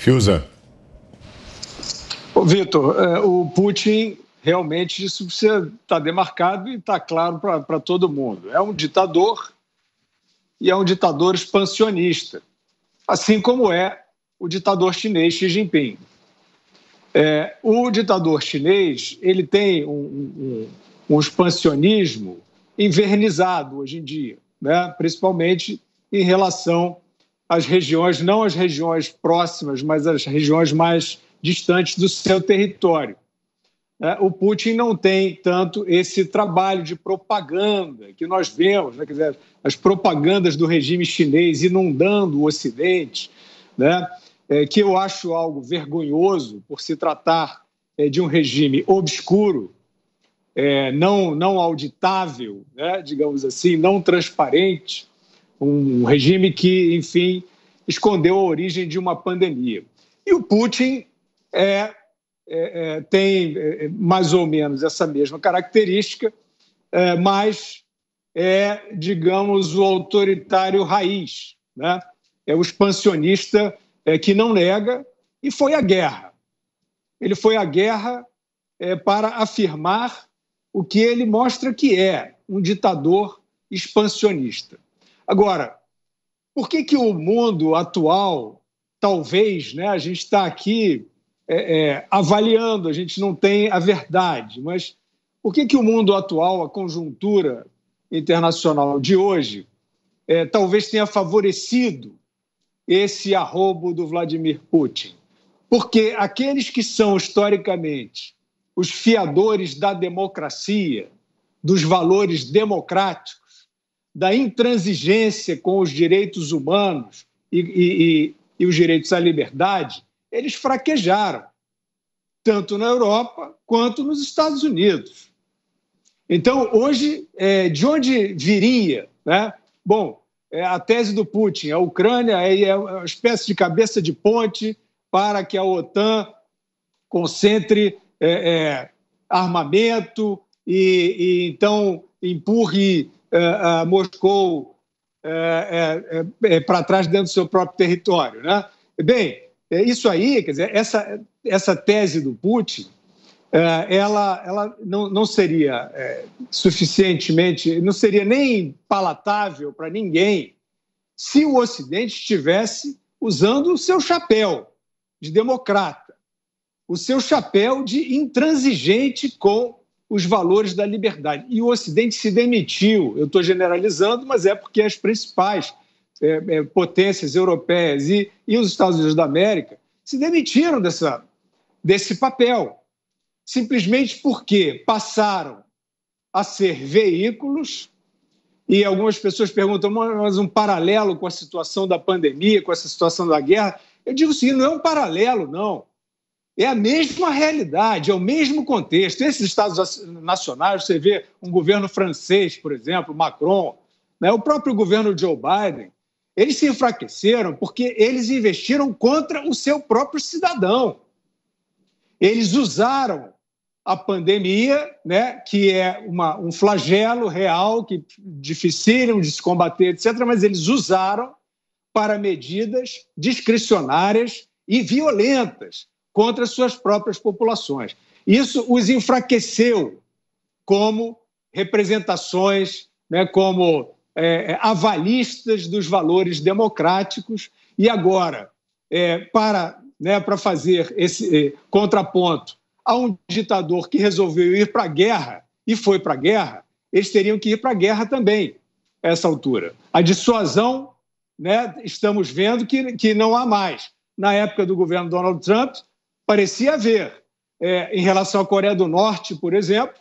Fiuza. Vitor, é, o Putin realmente isso está demarcado e está claro para todo mundo. É um ditador e é um ditador expansionista, assim como é o ditador chinês Xi Jinping. É, o ditador chinês ele tem um, um, um expansionismo invernizado hoje em dia, né? principalmente em relação as regiões, não as regiões próximas, mas as regiões mais distantes do seu território. É, o Putin não tem tanto esse trabalho de propaganda que nós vemos, né? dizer, as propagandas do regime chinês inundando o Ocidente, né? É, que eu acho algo vergonhoso por se tratar é, de um regime obscuro, é, não, não auditável, né? digamos assim, não transparente, um regime que, enfim, escondeu a origem de uma pandemia. E o Putin é, é, é, tem é, é, mais ou menos essa mesma característica, é, mas é, digamos, o autoritário raiz, né? é o expansionista que não nega, e foi à guerra. Ele foi à guerra para afirmar o que ele mostra que é um ditador expansionista. Agora, por que, que o mundo atual, talvez, né, a gente está aqui é, é, avaliando, a gente não tem a verdade, mas por que, que o mundo atual, a conjuntura internacional de hoje, é, talvez tenha favorecido esse arrobo do Vladimir Putin? Porque aqueles que são historicamente os fiadores da democracia, dos valores democráticos, da intransigência com os direitos humanos e, e, e os direitos à liberdade, eles fraquejaram, tanto na Europa quanto nos Estados Unidos. Então, hoje, é, de onde viria? Né? Bom, é a tese do Putin, a Ucrânia é uma espécie de cabeça de ponte para que a OTAN concentre é, é armamento e, e então empurre uh, uh, Moscou é, para trás dentro do seu próprio território. Né? Bem, isso aí, quer dizer, essa, essa tese do Putin, ela, ela não, não seria suficientemente, não seria nem palatável para ninguém se o Ocidente estivesse usando o seu chapéu de democrata, o seu chapéu de intransigente com os valores da liberdade. E o Ocidente se demitiu, eu estou generalizando, mas é porque as principais é, é, potências europeias e, e os Estados Unidos da América se demitiram dessa, desse papel, simplesmente porque passaram a ser veículos. E algumas pessoas perguntam, mas um paralelo com a situação da pandemia, com essa situação da guerra? Eu digo sim, não é um paralelo, não. É a mesma realidade, é o mesmo contexto. Esses estados nacionais, você vê um governo francês, por exemplo, Macron, né, o próprio governo Joe Biden, eles se enfraqueceram porque eles investiram contra o seu próprio cidadão. Eles usaram a pandemia, né, que é uma, um flagelo real, que dificílimo de se combater, etc., mas eles usaram para medidas discricionárias e violentas contra suas próprias populações. Isso os enfraqueceu como representações, né, como é, é, avalistas dos valores democráticos. E agora, é, para, né, para fazer esse é, contraponto a um ditador que resolveu ir para a guerra e foi para a guerra, eles teriam que ir para a guerra também, a essa altura. A dissuasão, né, estamos vendo que, que não há mais. Na época do governo Donald Trump, parecia haver. É, em relação à Coreia do Norte, por exemplo,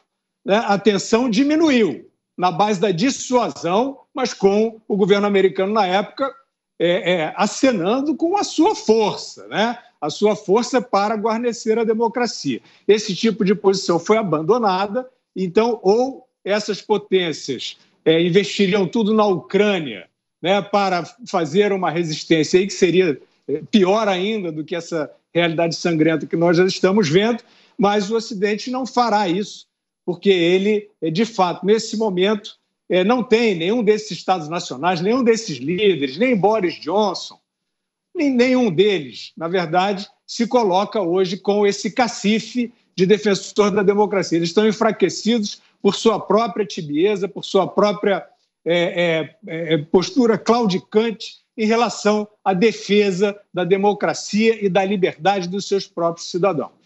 né, a tensão diminuiu na base da dissuasão, mas com o governo americano na época é, é, acenando com a sua força, né? a sua força para guarnecer a democracia. Esse tipo de posição foi abandonada, então, ou essas potências é, investiriam tudo na Ucrânia né, para fazer uma resistência aí que seria pior ainda do que essa realidade sangrenta que nós já estamos vendo, mas o Ocidente não fará isso, porque ele, eh, de fato, nesse momento, eh, não tem nenhum desses Estados nacionais, nenhum desses líderes, nem Boris Johnson, nem nenhum deles, na verdade, se coloca hoje com esse cacife de defensor da democracia. Eles estão enfraquecidos por sua própria tibieza, por sua própria é, é, é, postura claudicante em relação à defesa da democracia e da liberdade dos seus próprios cidadãos.